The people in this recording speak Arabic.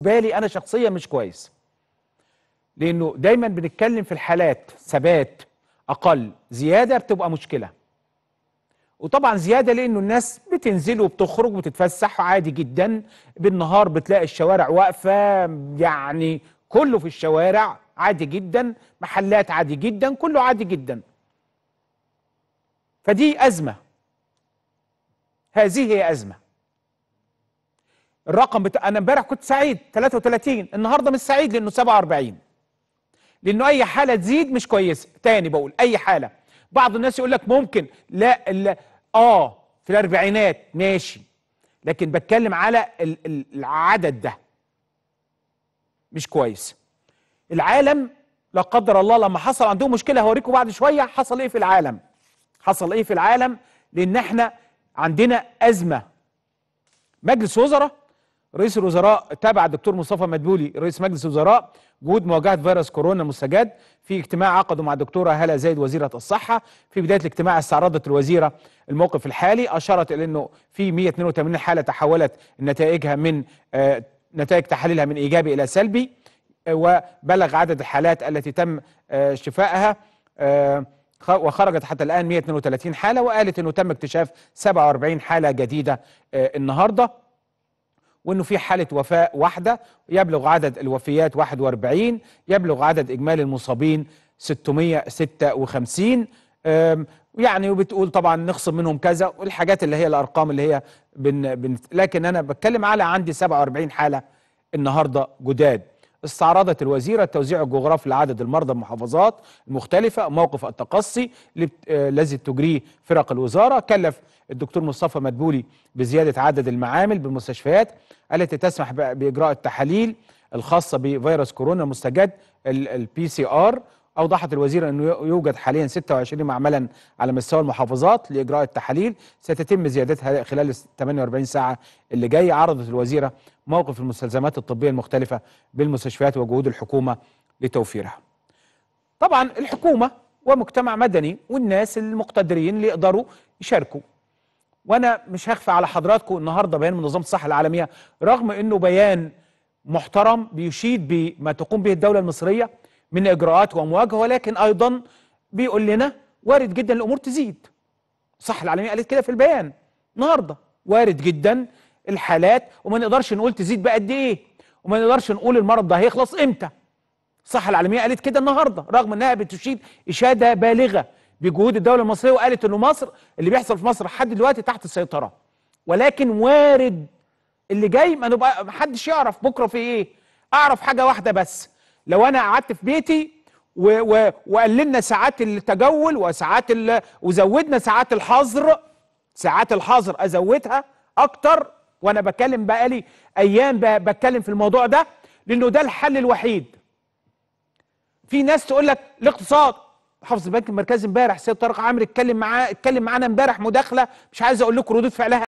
بالي انا شخصيا مش كويس لانه دايما بنتكلم في الحالات ثبات اقل زياده بتبقى مشكله وطبعا زياده لانه الناس بتنزل وبتخرج وبتتفسح عادي جدا بالنهار بتلاقي الشوارع واقفه يعني كله في الشوارع عادي جدا محلات عادي جدا كله عادي جدا فدي ازمه هذه هي ازمه الرقم بتاع انا امبارح كنت سعيد 33 النهارده مش سعيد لانه 47 لانه اي حاله تزيد مش كويسه تاني بقول اي حاله بعض الناس يقول لك ممكن لا ال... اه في الاربعينات ماشي لكن بتكلم على العدد ده مش كويس العالم لا قدر الله لما حصل عندهم مشكله هوريكم بعد شويه حصل ايه في العالم حصل ايه في العالم لان احنا عندنا ازمه مجلس وزراء رئيس الوزراء تابع الدكتور مصطفى مدبولي رئيس مجلس الوزراء جهود مواجهه فيروس كورونا المستجد في اجتماع عقده مع الدكتوره هاله زايد وزيره الصحه في بدايه الاجتماع استعرضت الوزيره الموقف الحالي اشارت الى انه في 182 حاله تحولت نتائجها من آه، نتائج تحاليلها من ايجابي الى سلبي آه، وبلغ عدد الحالات التي تم آه، شفائها وخرجت حتى الان 132 حاله وقالت انه تم اكتشاف 47 حاله جديده النهارده وانه في حاله وفاه واحده يبلغ عدد الوفيات 41 يبلغ عدد اجمالي المصابين 656 يعني وبتقول طبعا نخصم منهم كذا والحاجات اللي هي الارقام اللي هي بن بن لكن انا بتكلم على عندي 47 حاله النهارده جداد استعرضت الوزيرة التوزيع الجغرافي لعدد المرضى المحافظات المختلفة موقف التقصي آه، الذي تجريه فرق الوزارة كلف الدكتور مصطفى مدبولي بزيادة عدد المعامل بالمستشفيات التي تسمح بإجراء التحاليل الخاصة بفيروس كورونا المستجد البي سي ار أوضحت الوزيرة أنه يوجد حاليا 26 معملا على مستوى المحافظات لإجراء التحاليل ستتم زيادتها خلال 48 ساعة اللي جاية عرضت الوزيرة موقف المستلزمات الطبية المختلفة بالمستشفيات وجهود الحكومة لتوفيرها طبعا الحكومة ومجتمع مدني والناس المقتدرين اللي يقدروا يشاركوا وانا مش هخفى على حضراتكم النهارده بيان منظمه الصحه العالميه رغم انه بيان محترم بيشيد بما تقوم به الدوله المصريه من إجراءات ومواجهة ولكن أيضا بيقول لنا وارد جدا الأمور تزيد صح العالمية قالت كده في البيان النهارده وارد جدا الحالات وما نقدرش نقول تزيد بقى قد إيه وما نقدرش نقول المرض ده هيخلص إمتى الصحة العالمية قالت كده النهارده رغم إنها بتشيد إشادة بالغة بجهود الدولة المصرية وقالت إنه مصر اللي بيحصل في مصر لحد دلوقتي تحت السيطرة ولكن وارد اللي جاي ما نبقى محدش يعرف بكرة في إيه أعرف حاجة واحدة بس لو انا قعدت في بيتي وقللنا ساعات التجول وساعات وزودنا ساعات الحظر ساعات الحظر ازودها اكتر وانا بتكلم بقالي ايام بتكلم في الموضوع ده لانه ده الحل الوحيد في ناس تقول لك الاقتصاد حافظ البنك المركزي امبارح السيد طارق عامر اتكلم معاه اتكلم معانا امبارح مداخله مش عايز اقول لكم ردود فعلها